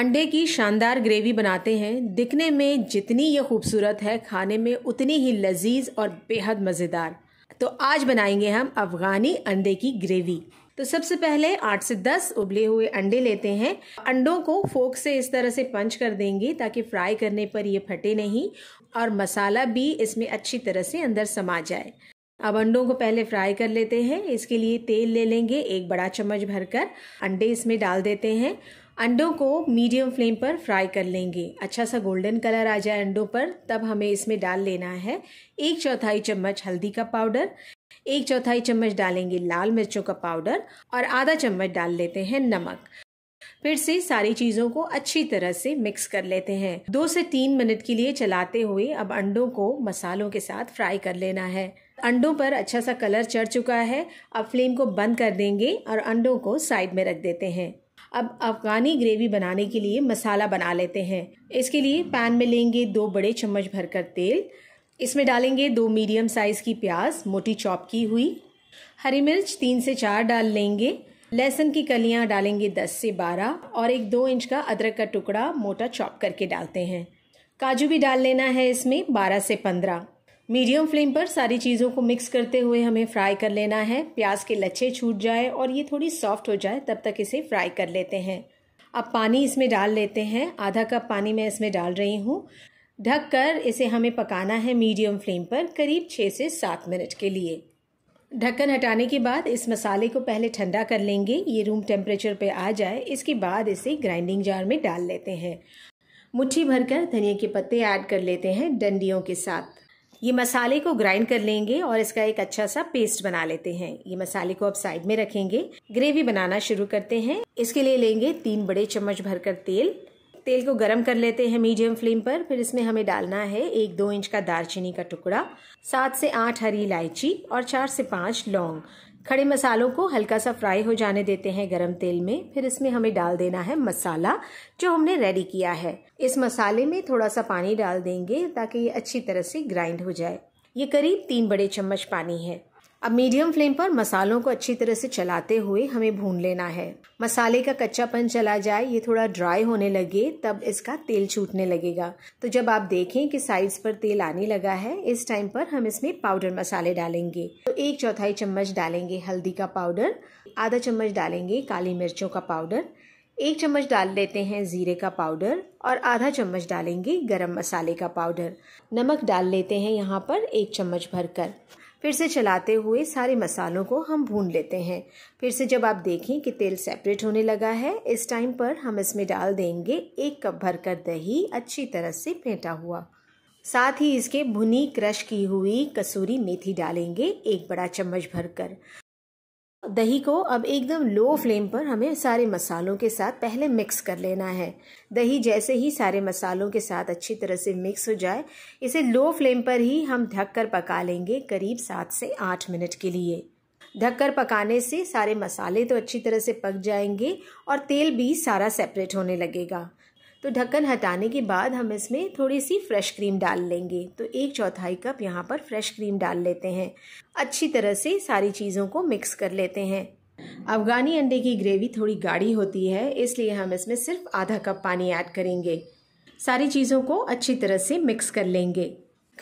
अंडे की शानदार ग्रेवी बनाते हैं दिखने में जितनी ये खूबसूरत है खाने में उतनी ही लजीज और बेहद मज़ेदार तो आज बनाएंगे हम अफ़गानी अंडे की ग्रेवी तो सबसे पहले आठ से दस उबले हुए अंडे लेते हैं अंडों को फोक से इस तरह से पंच कर देंगे ताकि फ्राई करने पर ये फटे नहीं और मसाला भी इसमें अच्छी तरह से अंदर समा जाए अब अंडों को पहले फ्राई कर लेते हैं इसके लिए तेल ले लेंगे एक बड़ा चम्मच भरकर अंडे इसमें डाल देते हैं अंडों को मीडियम फ्लेम पर फ्राई कर लेंगे अच्छा सा गोल्डन कलर आ जाए अंडों पर तब हमें इसमें डाल लेना है एक चौथाई चम्मच हल्दी का पाउडर एक चौथाई चम्मच डालेंगे लाल मिर्चों का पाउडर और आधा चम्मच डाल लेते हैं नमक फिर से सारी चीज़ों को अच्छी तरह से मिक्स कर लेते हैं दो से तीन मिनट के लिए चलाते हुए अब अंडों को मसालों के साथ फ्राई कर लेना है अंडों पर अच्छा सा कलर चढ़ चुका है अब फ्लेम को बंद कर देंगे और अंडों को साइड में रख देते हैं अब अफ़गानी ग्रेवी बनाने के लिए मसाला बना लेते हैं इसके लिए पैन में लेंगे दो बड़े चम्मच भरकर तेल इसमें डालेंगे दो मीडियम साइज़ की प्याज मोटी चॉप की हुई हरी मिर्च तीन से चार डाल लेंगे लहसुन की कलियां डालेंगे दस से बारह और एक दो इंच का अदरक का टुकड़ा मोटा चॉप करके डालते हैं काजू भी डाल लेना है इसमें बारह से पंद्रह मीडियम फ्लेम पर सारी चीज़ों को मिक्स करते हुए हमें फ्राई कर लेना है प्याज के लच्छे छूट जाए और ये थोड़ी सॉफ्ट हो जाए तब तक इसे फ्राई कर लेते हैं अब पानी इसमें डाल लेते हैं आधा कप पानी मैं इसमें डाल रही हूँ ढक कर इसे हमें पकाना है मीडियम फ्लेम पर करीब छः से सात मिनट के लिए ढक्कन हटाने के बाद इस मसाले को पहले ठंडा कर लेंगे ये रूम टेम्परेचर पर आ जाए इसके बाद इसे ग्राइंडिंग जार में डाल लेते हैं मुट्ठी भरकर धनिया के पत्ते ऐड कर लेते हैं डंडियों के साथ ये मसाले को ग्राइंड कर लेंगे और इसका एक अच्छा सा पेस्ट बना लेते हैं ये मसाले को अब साइड में रखेंगे ग्रेवी बनाना शुरू करते हैं इसके लिए लेंगे तीन बड़े चम्मच भरकर तेल तेल को गरम कर लेते हैं मीडियम फ्लेम पर फिर इसमें हमें डालना है एक दो इंच का दालचीनी का टुकड़ा सात से आठ हरी इलायची और चार से पांच लौंग खड़े मसालों को हल्का सा फ्राई हो जाने देते हैं गरम तेल में फिर इसमें हमें डाल देना है मसाला जो हमने रेडी किया है इस मसाले में थोड़ा सा पानी डाल देंगे ताकि ये अच्छी तरह से ग्राइंड हो जाए ये करीब तीन बड़े चम्मच पानी है अब मीडियम फ्लेम पर मसालों को अच्छी तरह से चलाते हुए हमें भून लेना है मसाले का कच्चापन चला जाए ये थोड़ा ड्राई होने लगे तब इसका तेल छूटने लगेगा तो जब आप देखें कि साइड्स पर तेल आने लगा है इस टाइम पर हम इसमें पाउडर मसाले डालेंगे तो एक चौथाई चम्मच डालेंगे हल्दी का पाउडर आधा चम्मच डालेंगे काली मिर्चों का पाउडर एक चम्मच डाल लेते हैं ज़ीरे का पाउडर और आधा चम्मच डालेंगे गरम मसाले का पाउडर नमक डाल लेते हैं यहाँ पर एक चम्मच भरकर फिर से चलाते हुए सारे मसालों को हम भून लेते हैं फिर से जब आप देखें कि तेल सेपरेट होने लगा है इस टाइम पर हम इसमें डाल देंगे एक कप भरकर दही अच्छी तरह से फेंटा हुआ साथ ही इसके भुनी क्रश की हुई कसूरी मेथी डालेंगे एक बड़ा चम्मच भरकर दही को अब एकदम लो फ्लेम पर हमें सारे मसालों के साथ पहले मिक्स कर लेना है दही जैसे ही सारे मसालों के साथ अच्छी तरह से मिक्स हो जाए इसे लो फ्लेम पर ही हम ढक कर पका लेंगे करीब सात से आठ मिनट के लिए ढककर पकाने से सारे मसाले तो अच्छी तरह से पक जाएंगे और तेल भी सारा सेपरेट होने लगेगा तो ढक्कन हटाने के बाद हम इसमें थोड़ी सी फ्रेश क्रीम डाल लेंगे तो एक चौथाई कप यहाँ पर फ्रेश क्रीम डाल लेते हैं अच्छी तरह से सारी चीज़ों को मिक्स कर लेते हैं अफगानी अंडे की ग्रेवी थोड़ी गाढ़ी होती है इसलिए हम इसमें सिर्फ आधा कप पानी ऐड करेंगे सारी चीज़ों को अच्छी तरह से मिक्स कर लेंगे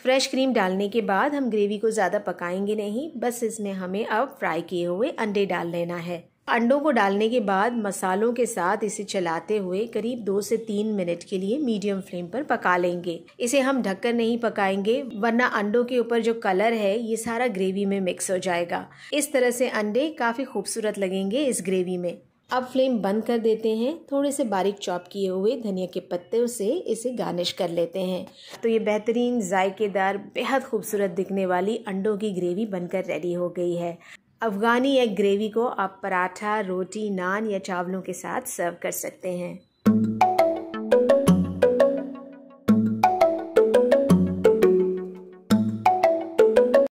फ्रेश क्रीम डालने के बाद हम ग्रेवी को ज़्यादा पकाएंगे नहीं बस इसमें हमें अब फ्राई किए हुए अंडे डाल लेना है अंडों को डालने के बाद मसालों के साथ इसे चलाते हुए करीब दो से तीन मिनट के लिए मीडियम फ्लेम पर पका लेंगे इसे हम ढककर नहीं पकाएंगे वरना अंडों के ऊपर जो कलर है ये सारा ग्रेवी में मिक्स हो जाएगा इस तरह से अंडे काफ़ी खूबसूरत लगेंगे इस ग्रेवी में अब फ्लेम बंद कर देते हैं थोड़े से बारीक चॉप किए हुए धनिया के पत्ते से इसे गार्निश कर लेते हैं तो ये बेहतरीन जायकेदार बेहद खूबसूरत दिखने वाली अंडों की ग्रेवी बनकर रेडी हो गई है अफ़गानी एग ग्रेवी को आप पराठा रोटी नान या चावलों के साथ सर्व कर सकते हैं